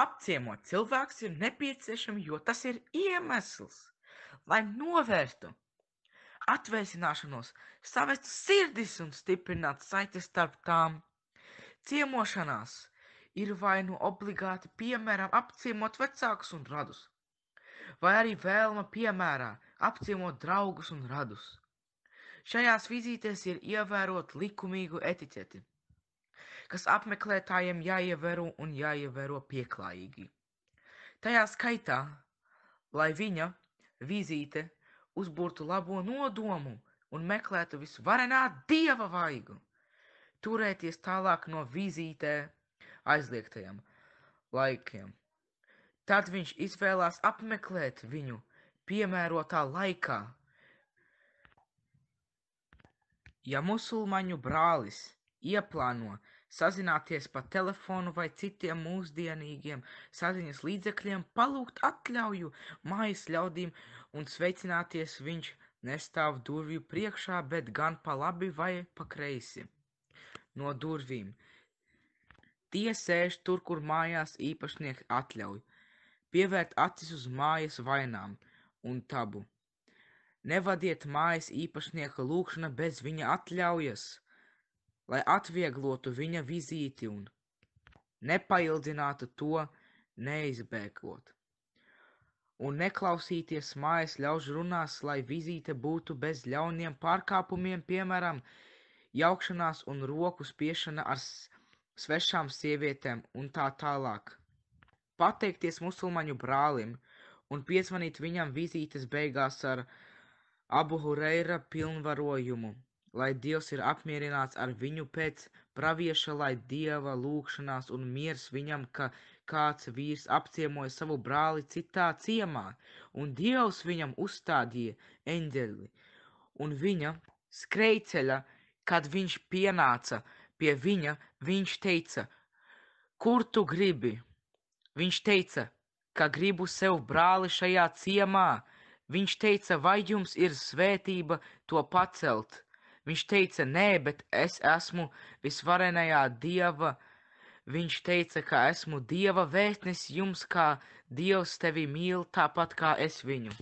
Apciemot cilvēkus ir nepieciešami, jo tas ir iemesls, lai novērstu atvēsināšanos, savestu sirdis un stiprinātu saites starp tām. Ciemošanās ir vai nu obligāti, piemēram, apciemot vecākus un radus, vai arī vēlma, piemēram, apciemot draugus un radus. Šajās vizītēs ir ievērot likumīgu etiķeti kas apmeklētājiem jāievēro un jāievēro pieklājīgi. Tajā skaitā, lai viņa vizīte uzbūrtu labo nodomu un meklētu visvarenā dieva vaigu, turēties tālāk no vizītē aizliegtajiem laikiem. Tad viņš izvēlās apmeklēt viņu piemērotā laikā. Ja musulmaņu brālis Ieplāno sazināties pa telefonu vai citiem mūsdienīgiem saziņas līdzekļiem, palūgt atļauju mājas ļaudīm un sveicināties viņš nestāv durvju priekšā, bet gan pa labi vai pa kreisi no durvīm. Tie sēž tur, kur mājās īpašnieks atļauj, pievērt acis uz mājas vainām un tabu. Nevadiet mājas īpašnieka lūkšana bez viņa atļaujas lai atvieglotu viņa vizīti un nepaildzinātu to neizbēgot. Un neklausīties mājas ļaužu runās, lai vizīte būtu bez ļauniem pārkāpumiem, piemēram, jaukšanās un roku spiešana ar svešām sievietēm un tā tālāk. Pateikties musulmaņu brālim un piezvanīt viņam vizītes beigās ar Abu Hureira pilnvarojumu lai Dievs ir apmierināts ar viņu pēc pravieša, lai Dieva lūgšanās un miers viņam, ka kāds vīrs apciemoja savu brāli citā ciemā, un Dievs viņam uzstādīja eņģeli, un viņa skrejceļa, kad viņš pienāca pie viņa, viņš teica, kur tu gribi? Viņš teica, ka gribu sev brāli šajā ciemā. Viņš teica, vai jums ir svētība to pacelt? Viņš teica, nē, bet es esmu visvarenajā dieva. Viņš teica, ka esmu dieva vēstnesis jums, kā dievs tevi mīl, tāpat kā es viņu.